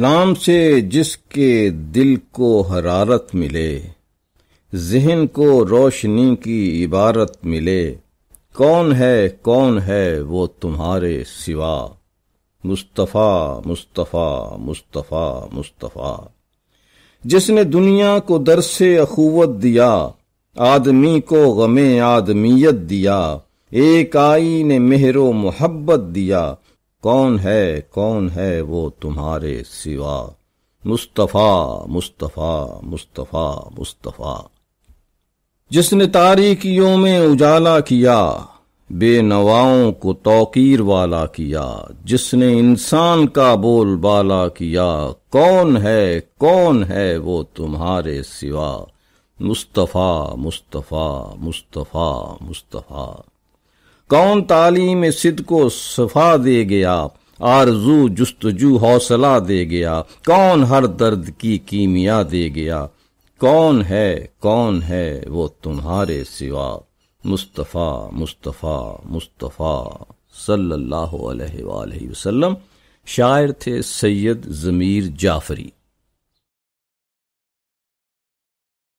नाम से जिसके दिल को हरारत मिले जहन को रोशनी की इबारत मिले कौन है कौन है वो तुम्हारे सिवा मुस्तफ़ा मुस्तफ़ा मुस्तफ़ा मुस्तफ़ा जिसने दुनिया को दर से अखुवत दिया आदमी को गमे आदमियत दिया एक आई ने मेहरो मोहब्बत दिया कौन है कौन है वो तुम्हारे सिवा मुस्तफ़ा मुस्तफ़ा मुस्तफ़ा मुस्तफ़ा जिसने तारीखियों में उजाला किया बेनवाओं को तोकीर वाला किया जिसने इंसान का बोल बाला किया कौन है कौन है वो तुम्हारे सिवा मुस्तफ़ा मुस्तफ़ा मुस्तफ़ा मुस्तफ़ा कौन तालीम सिद को सफा दे गया आरजू जस्तजू हौसला दे गया कौन हर दर्द की कीमिया दे गया कौन है कौन है वो तुम्हारे सिवा मुस्तफ़ा मुस्तफ़ा मुस्तफ़ा सल्लल्लाहु अलैहि वसल्लम शायर थे सैयद ज़मीर जाफ़री